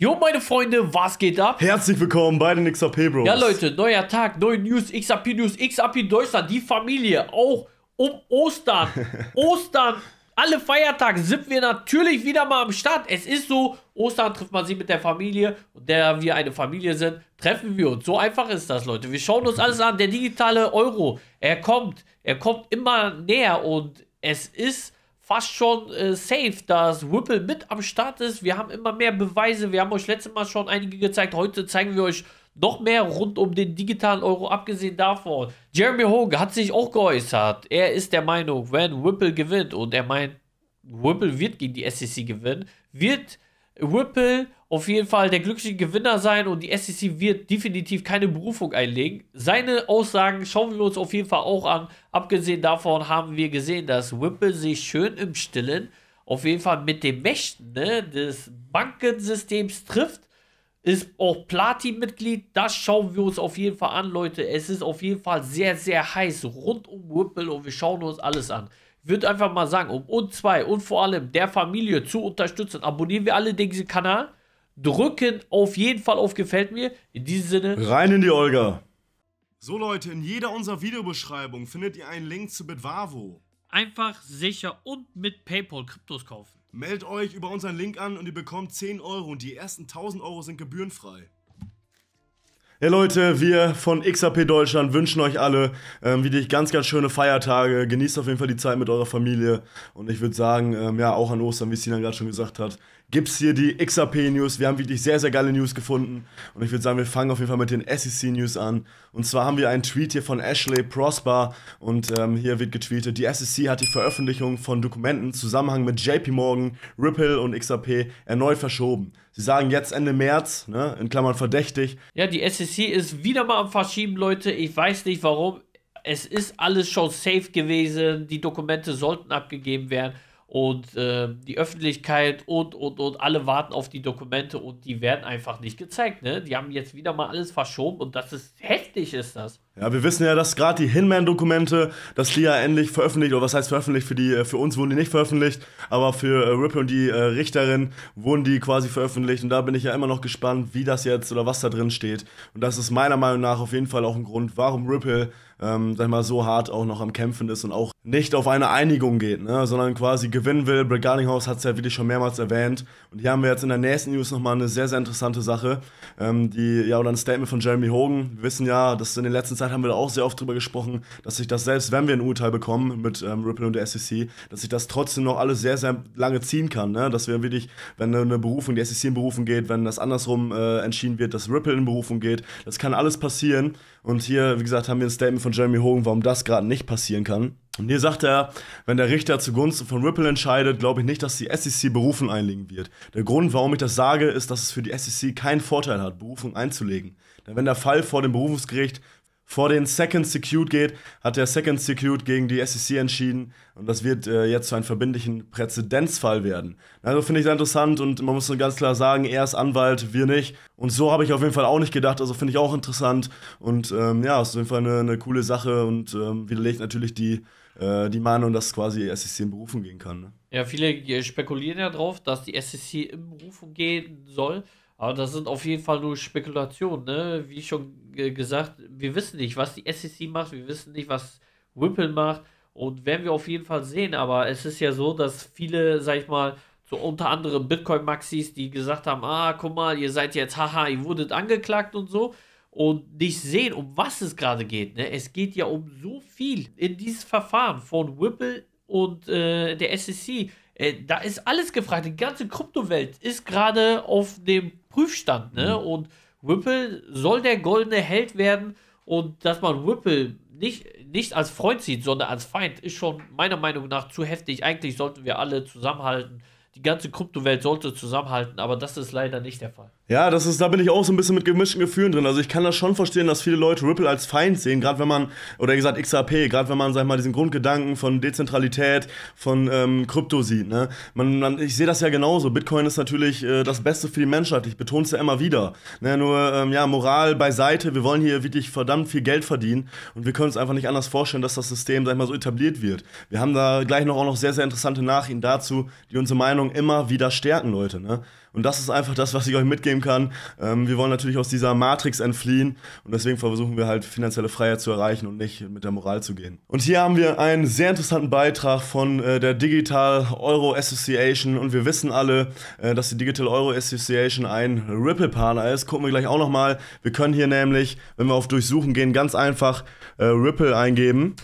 Jo, meine Freunde, was geht ab? Herzlich willkommen bei den XRP Bros. Ja, Leute, neuer Tag, neue News, XRP News, XRP Deutschland, die Familie, auch um Ostern. Ostern, alle Feiertage sind wir natürlich wieder mal am Start. Es ist so, Ostern trifft man sich mit der Familie und da wir eine Familie sind, treffen wir uns. So einfach ist das, Leute. Wir schauen uns alles an. Der digitale Euro, er kommt, er kommt immer näher und es ist fast schon äh, safe, dass Whipple mit am Start ist. Wir haben immer mehr Beweise. Wir haben euch letztes Mal schon einige gezeigt. Heute zeigen wir euch noch mehr rund um den digitalen Euro, abgesehen davon. Jeremy Hogan hat sich auch geäußert. Er ist der Meinung, wenn Whipple gewinnt und er meint, Whipple wird gegen die SEC gewinnen, wird Whipple auf jeden Fall der glückliche Gewinner sein und die SEC wird definitiv keine Berufung einlegen. Seine Aussagen schauen wir uns auf jeden Fall auch an. Abgesehen davon haben wir gesehen, dass Whipple sich schön im Stillen auf jeden Fall mit den Mächten ne, des Bankensystems trifft. Ist auch Platin-Mitglied. Das schauen wir uns auf jeden Fall an, Leute. Es ist auf jeden Fall sehr, sehr heiß rund um Whipple und wir schauen uns alles an Ich würde einfach mal sagen, um uns zwei und vor allem der Familie zu unterstützen, abonnieren wir alle diesen Kanal drücken auf jeden Fall auf Gefällt mir. In diesem Sinne. Rein in die Olga. So Leute, in jeder unserer Videobeschreibung findet ihr einen Link zu Bitwavo. Einfach, sicher und mit Paypal Kryptos kaufen. Meldet euch über unseren Link an und ihr bekommt 10 Euro und die ersten 1000 Euro sind gebührenfrei. Hey Leute, wir von XAP Deutschland wünschen euch alle ähm, wirklich ganz, ganz schöne Feiertage. Genießt auf jeden Fall die Zeit mit eurer Familie. Und ich würde sagen, ähm, ja, auch an Ostern, wie Sina gerade schon gesagt hat, gibt es hier die xrp news Wir haben wirklich sehr, sehr geile News gefunden. Und ich würde sagen, wir fangen auf jeden Fall mit den SEC-News an. Und zwar haben wir einen Tweet hier von Ashley Prosper. Und ähm, hier wird getweetet, die SEC hat die Veröffentlichung von Dokumenten im Zusammenhang mit JP Morgan, Ripple und XRP erneut verschoben. Sie sagen jetzt Ende März, ne, in Klammern verdächtig. Ja, die SEC ist wieder mal am Verschieben, Leute. Ich weiß nicht warum. Es ist alles schon safe gewesen. Die Dokumente sollten abgegeben werden und äh, die Öffentlichkeit und, und, und alle warten auf die Dokumente und die werden einfach nicht gezeigt. Ne? Die haben jetzt wieder mal alles verschoben und das ist heftig heftig ist das. Ja, wir wissen ja, dass gerade die Hinman-Dokumente, dass die ja endlich veröffentlicht, oder was heißt veröffentlicht, für, die, äh, für uns wurden die nicht veröffentlicht, aber für äh, Ripple und die äh, Richterin wurden die quasi veröffentlicht und da bin ich ja immer noch gespannt, wie das jetzt oder was da drin steht. Und das ist meiner Meinung nach auf jeden Fall auch ein Grund, warum Ripple, ähm, sag ich mal, so hart auch noch am Kämpfen ist und auch nicht auf eine Einigung geht, ne? sondern quasi gewinnen will. Brad House hat es ja wirklich schon mehrmals erwähnt und hier haben wir jetzt in der nächsten News nochmal eine sehr, sehr interessante Sache, ähm, die, ja, oder ein Statement von Jeremy Hogan. Wir wissen ja, klar, das in der letzten Zeit haben wir da auch sehr oft drüber gesprochen, dass sich das selbst, wenn wir ein Urteil bekommen mit ähm, Ripple und der SEC, dass sich das trotzdem noch alles sehr, sehr lange ziehen kann. Ne? Dass wir wirklich, wenn eine Berufung, die SEC in Berufung geht, wenn das andersrum äh, entschieden wird, dass Ripple in Berufung geht, das kann alles passieren. Und hier, wie gesagt, haben wir ein Statement von Jeremy Hogan, warum das gerade nicht passieren kann. Und hier sagt er, wenn der Richter zugunsten von Ripple entscheidet, glaube ich nicht, dass die SEC Berufung einlegen wird. Der Grund, warum ich das sage, ist, dass es für die SEC keinen Vorteil hat, Berufung einzulegen. Denn wenn der Fall vor dem Berufungsgericht vor den Second Secute geht, hat der Second Secute gegen die SEC entschieden und das wird äh, jetzt zu einem verbindlichen Präzedenzfall werden. Also finde ich sehr interessant und man muss ganz klar sagen, er ist Anwalt, wir nicht. Und so habe ich auf jeden Fall auch nicht gedacht, also finde ich auch interessant und ähm, ja, ist auf jeden Fall eine, eine coole Sache und ähm, widerlegt natürlich die, äh, die Meinung, dass quasi SEC in Berufung gehen kann. Ne? Ja, viele spekulieren ja drauf, dass die SEC in Berufung gehen soll. Aber das sind auf jeden Fall nur Spekulationen, ne? Wie schon gesagt, wir wissen nicht, was die SEC macht, wir wissen nicht, was Whipple macht und werden wir auf jeden Fall sehen. Aber es ist ja so, dass viele, sag ich mal, so unter anderem Bitcoin-Maxis, die gesagt haben, ah, guck mal, ihr seid jetzt, haha, ihr wurdet angeklagt und so und nicht sehen, um was es gerade geht. Ne? Es geht ja um so viel in dieses Verfahren von Whipple und äh, der SEC äh, da ist alles gefragt. Die ganze Kryptowelt ist gerade auf dem Prüfstand. Ne? Mhm. Und Whipple soll der goldene Held werden. Und dass man Whipple nicht, nicht als Freund sieht, sondern als Feind, ist schon meiner Meinung nach zu heftig. Eigentlich sollten wir alle zusammenhalten. Die ganze Kryptowelt sollte zusammenhalten, aber das ist leider nicht der Fall. Ja, das ist, da bin ich auch so ein bisschen mit gemischten Gefühlen drin. Also ich kann das schon verstehen, dass viele Leute Ripple als Feind sehen, gerade wenn man, oder gesagt XAP, gerade wenn man, sag ich mal, diesen Grundgedanken von Dezentralität, von ähm, Krypto sieht. Ne? Man, man ich sehe das ja genauso. Bitcoin ist natürlich äh, das Beste für die Menschheit. Ich betone es ja immer wieder. Ne? Nur, ähm, ja, Moral beiseite. Wir wollen hier wirklich verdammt viel Geld verdienen und wir können uns einfach nicht anders vorstellen, dass das System, sag ich mal, so etabliert wird. Wir haben da gleich noch auch noch sehr, sehr interessante Nachrichten dazu, die unsere Meinung immer wieder stärken, Leute. Ne? Und das ist einfach das, was ich euch mitgeben kann. Ähm, wir wollen natürlich aus dieser Matrix entfliehen und deswegen versuchen wir halt finanzielle Freiheit zu erreichen und nicht mit der Moral zu gehen. Und hier haben wir einen sehr interessanten Beitrag von äh, der Digital Euro Association und wir wissen alle, äh, dass die Digital Euro Association ein Ripple-Partner ist. Gucken wir gleich auch nochmal. Wir können hier nämlich, wenn wir auf Durchsuchen gehen, ganz einfach äh, Ripple eingeben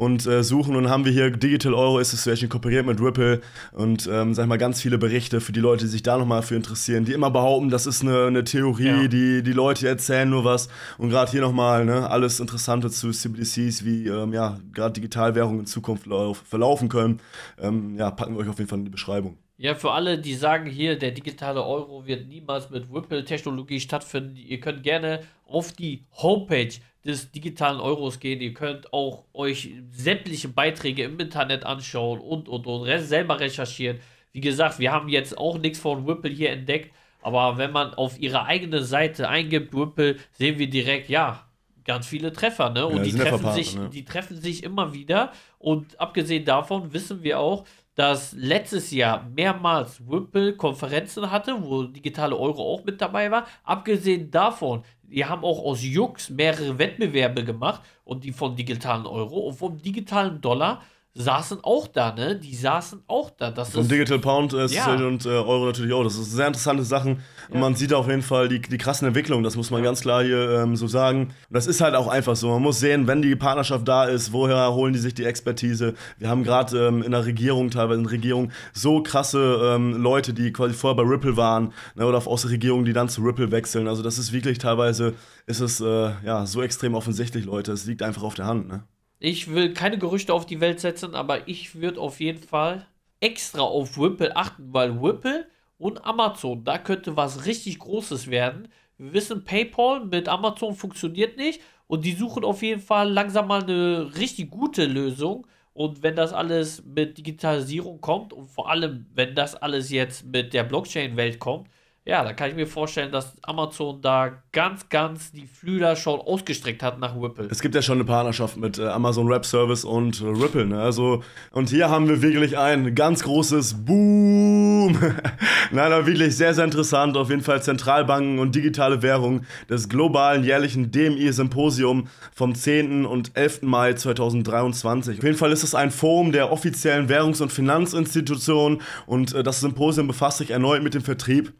und äh, suchen. Und haben wir hier Digital Euro Association kooperiert mit Ripple und ähm, sag ich mal ganz viele Berichte für die Leute, die sich da nochmal für interessieren, die immer behaupten, das ist eine, eine Theorie, ja. die, die Leute erzählen nur was. Und gerade hier nochmal ne, alles Interessante zu CBDCs, wie ähm, ja, gerade Digitalwährungen in Zukunft verlaufen können, ähm, ja, packen wir euch auf jeden Fall in die Beschreibung. Ja, für alle, die sagen hier, der digitale Euro wird niemals mit Ripple-Technologie stattfinden, ihr könnt gerne auf die Homepage des digitalen Euros gehen. Ihr könnt auch euch sämtliche Beiträge im Internet anschauen und und und selber recherchieren. Wie gesagt, wir haben jetzt auch nichts von Ripple hier entdeckt, aber wenn man auf ihre eigene Seite eingibt, Ripple, sehen wir direkt, ja, ganz viele Treffer, ne? Und ja, die, treffen sich, ne? die treffen sich immer wieder. Und abgesehen davon wissen wir auch, dass letztes Jahr mehrmals Wimple Konferenzen hatte, wo digitale Euro auch mit dabei war. Abgesehen davon, die haben auch aus Jux mehrere Wettbewerbe gemacht und die von digitalen Euro und vom digitalen Dollar saßen auch da, ne? Die saßen auch da. Das und ist, Digital Pound ist äh, ja. und äh, Euro natürlich auch. Das sind sehr interessante Sachen. Ja. Man sieht auf jeden Fall die, die krassen Entwicklungen, das muss man ja. ganz klar hier ähm, so sagen. Und das ist halt auch einfach so. Man muss sehen, wenn die Partnerschaft da ist, woher holen die sich die Expertise? Wir haben gerade ähm, in der Regierung, teilweise in der Regierung, so krasse ähm, Leute, die quasi vorher bei Ripple waren ne? oder aus der Regierung, die dann zu Ripple wechseln. Also das ist wirklich teilweise, ist es äh, ja, so extrem offensichtlich, Leute. Es liegt einfach auf der Hand, ne? Ich will keine Gerüchte auf die Welt setzen, aber ich würde auf jeden Fall extra auf Whipple achten, weil Whipple und Amazon, da könnte was richtig Großes werden. Wir wissen, PayPal mit Amazon funktioniert nicht und die suchen auf jeden Fall langsam mal eine richtig gute Lösung. Und wenn das alles mit Digitalisierung kommt und vor allem, wenn das alles jetzt mit der Blockchain-Welt kommt, ja, da kann ich mir vorstellen, dass Amazon da ganz, ganz die Flügel schon ausgestreckt hat nach Ripple. Es gibt ja schon eine Partnerschaft mit äh, Amazon Web Service und äh, Ripple. Ne? Also, und hier haben wir wirklich ein ganz großes Boom. Nein, aber wirklich sehr, sehr interessant. Auf jeden Fall Zentralbanken und digitale Währung des globalen jährlichen DMI-Symposium vom 10. und 11. Mai 2023. Auf jeden Fall ist es ein Forum der offiziellen Währungs- und Finanzinstitutionen und äh, das Symposium befasst sich erneut mit dem Vertrieb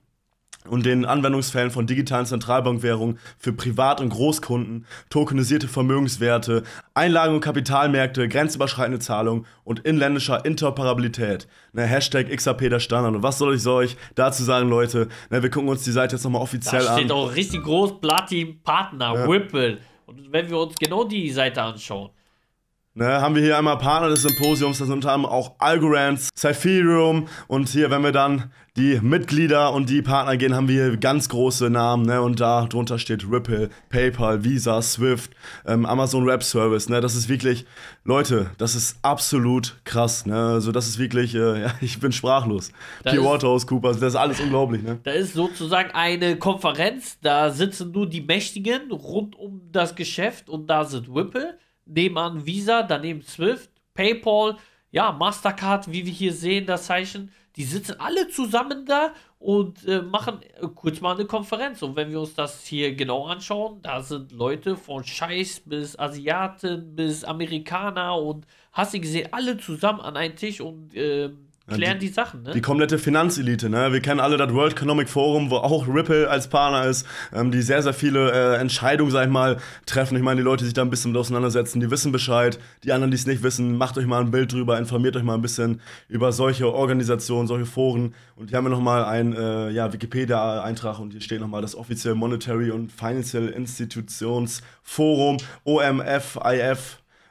und den Anwendungsfällen von digitalen Zentralbankwährungen für Privat- und Großkunden, tokenisierte Vermögenswerte, Einlagen- und Kapitalmärkte, grenzüberschreitende Zahlungen und inländischer Interoperabilität. Ne, Hashtag XAP der Standard. Und was soll ich euch dazu sagen, Leute? Ne, wir gucken uns die Seite jetzt nochmal offiziell an. Da steht an. auch richtig groß Platin Partner, ja. Whipple. Und wenn wir uns genau die Seite anschauen, Ne, haben wir hier einmal Partner des Symposiums, das sind unter anderem auch Algorands, Cypherium und hier, wenn wir dann die Mitglieder und die Partner gehen, haben wir hier ganz große Namen, ne, und da drunter steht Ripple, PayPal, Visa, Swift, ähm, Amazon Web Service, ne, das ist wirklich, Leute, das ist absolut krass, ne, also das ist wirklich, äh, ja, ich bin sprachlos. Da Pure Waterhouse Coopers, das ist alles unglaublich, ne. Da ist sozusagen eine Konferenz, da sitzen nur die Mächtigen rund um das Geschäft und da sind Ripple, nebenan Visa, daneben Swift, PayPal, ja, Mastercard, wie wir hier sehen, das Zeichen. Die sitzen alle zusammen da und äh, machen äh, kurz mal eine Konferenz. Und wenn wir uns das hier genau anschauen, da sind Leute von Scheiß bis Asiaten bis Amerikaner und hast du gesehen, alle zusammen an einen Tisch und äh, klären die, die, Sachen, ne? Die komplette Finanzelite, ne? Wir kennen alle das World Economic Forum, wo auch Ripple als Partner ist, ähm, die sehr, sehr viele äh, Entscheidungen, sag ich mal, treffen. Ich meine, die Leute, die sich da ein bisschen mit auseinandersetzen, die wissen Bescheid. Die anderen, die es nicht wissen, macht euch mal ein Bild drüber, informiert euch mal ein bisschen über solche Organisationen, solche Foren. Und hier haben wir nochmal einen äh, ja, Wikipedia-Eintrag und hier steht nochmal das offizielle Monetary und Financial Institutionsforum, OMFIF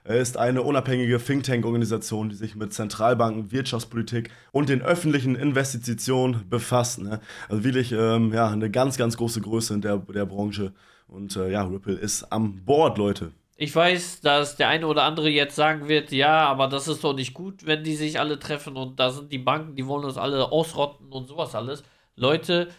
er ist eine unabhängige Think Tank-Organisation, die sich mit Zentralbanken, Wirtschaftspolitik und den öffentlichen Investitionen befasst. Ne? Also wirklich ähm, ja, eine ganz, ganz große Größe in der, der Branche. Und äh, ja, Ripple ist am Board, Leute. Ich weiß, dass der eine oder andere jetzt sagen wird, ja, aber das ist doch nicht gut, wenn die sich alle treffen und da sind die Banken, die wollen uns alle ausrotten und sowas alles. Leute,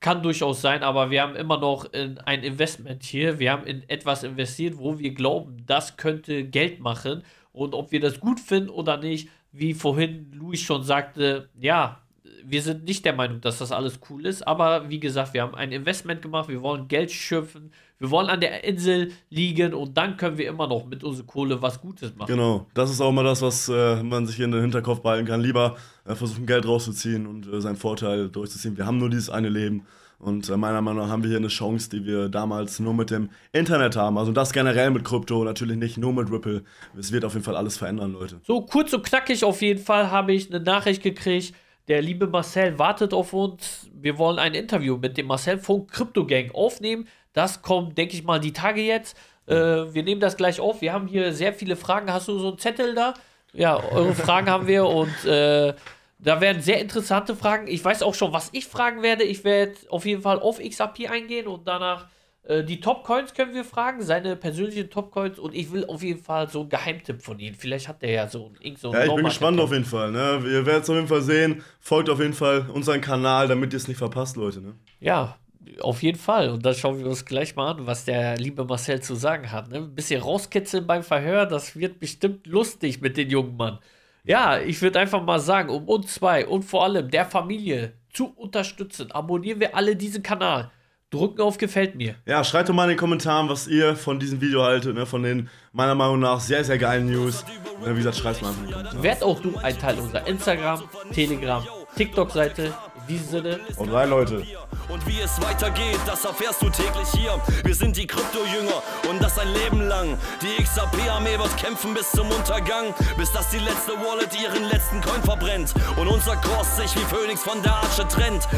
kann durchaus sein, aber wir haben immer noch in ein Investment hier. Wir haben in etwas investiert, wo wir glauben, das könnte Geld machen. Und ob wir das gut finden oder nicht, wie vorhin Luis schon sagte, ja, wir sind nicht der Meinung, dass das alles cool ist, aber wie gesagt, wir haben ein Investment gemacht, wir wollen Geld schöpfen, wir wollen an der Insel liegen und dann können wir immer noch mit unserer Kohle was Gutes machen. Genau, das ist auch mal das, was äh, man sich in den Hinterkopf behalten kann. Lieber äh, versuchen, Geld rauszuziehen und äh, seinen Vorteil durchzuziehen. Wir haben nur dieses eine Leben. Und äh, meiner Meinung nach haben wir hier eine Chance, die wir damals nur mit dem Internet haben. Also das generell mit Krypto, natürlich nicht nur mit Ripple. Es wird auf jeden Fall alles verändern, Leute. So kurz und knackig auf jeden Fall habe ich eine Nachricht gekriegt. Der liebe Marcel wartet auf uns. Wir wollen ein Interview mit dem Marcel von Crypto Gang aufnehmen. Das kommt, denke ich mal, die Tage jetzt. Äh, wir nehmen das gleich auf. Wir haben hier sehr viele Fragen. Hast du so einen Zettel da? Ja, eure Fragen haben wir und äh, da werden sehr interessante Fragen. Ich weiß auch schon, was ich fragen werde. Ich werde auf jeden Fall auf XAP eingehen und danach äh, die Top-Coins können wir fragen, seine persönlichen Top-Coins und ich will auf jeden Fall so einen Geheimtipp von ihm. Vielleicht hat der ja so einen so Ja, ich bin gespannt auf jeden Fall. Ne? Ihr werdet es auf jeden Fall sehen. Folgt auf jeden Fall unseren Kanal, damit ihr es nicht verpasst, Leute. Ne? Ja, auf jeden Fall. Und dann schauen wir uns gleich mal an, was der liebe Marcel zu sagen hat. Ne? Ein bisschen rauskitzeln beim Verhör, das wird bestimmt lustig mit dem jungen Mann. Ja, ich würde einfach mal sagen, um uns zwei und vor allem der Familie zu unterstützen, abonnieren wir alle diesen Kanal drücken auf Gefällt mir. Ja, schreibt doch mal in den Kommentaren, was ihr von diesem Video haltet, ne, von den meiner Meinung nach sehr, sehr geilen News. Ne, wie gesagt, schreibt mal Werd auch du ein Teil unserer Instagram, Telegram, TikTok-Seite. In diesem Sinne. Und rein, Leute. Und wie es weitergeht, das erfährst du täglich hier. Wir sind die Krypto-Jünger und das ein Leben lang. Die XAP-Armee wird kämpfen bis zum Untergang, bis dass die letzte Wallet ihren letzten Coin verbrennt und unser Kurs sich wie Phoenix von der Asche trennt.